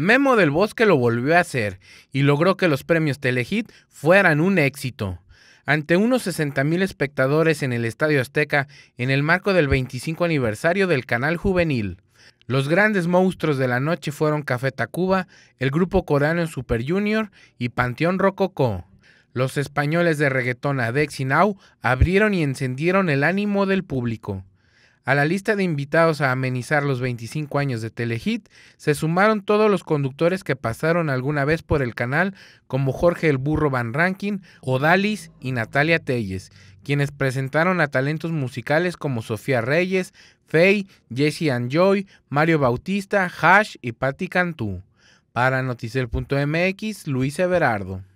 Memo del Bosque lo volvió a hacer y logró que los premios Telehit fueran un éxito. Ante unos 60.000 espectadores en el Estadio Azteca en el marco del 25 aniversario del canal juvenil. Los grandes monstruos de la noche fueron Café Tacuba, el grupo coreano Super Junior y Panteón Rococó. Los españoles de reggaetón Adex y abrieron y encendieron el ánimo del público. A la lista de invitados a amenizar los 25 años de Telehit se sumaron todos los conductores que pasaron alguna vez por el canal, como Jorge el Burro Van Rankin, Odalis y Natalia Telles, quienes presentaron a talentos musicales como Sofía Reyes, Faye, Jesse Joy, Mario Bautista, Hash y Patti Cantú. Para Noticiel.mx, Luis Everardo.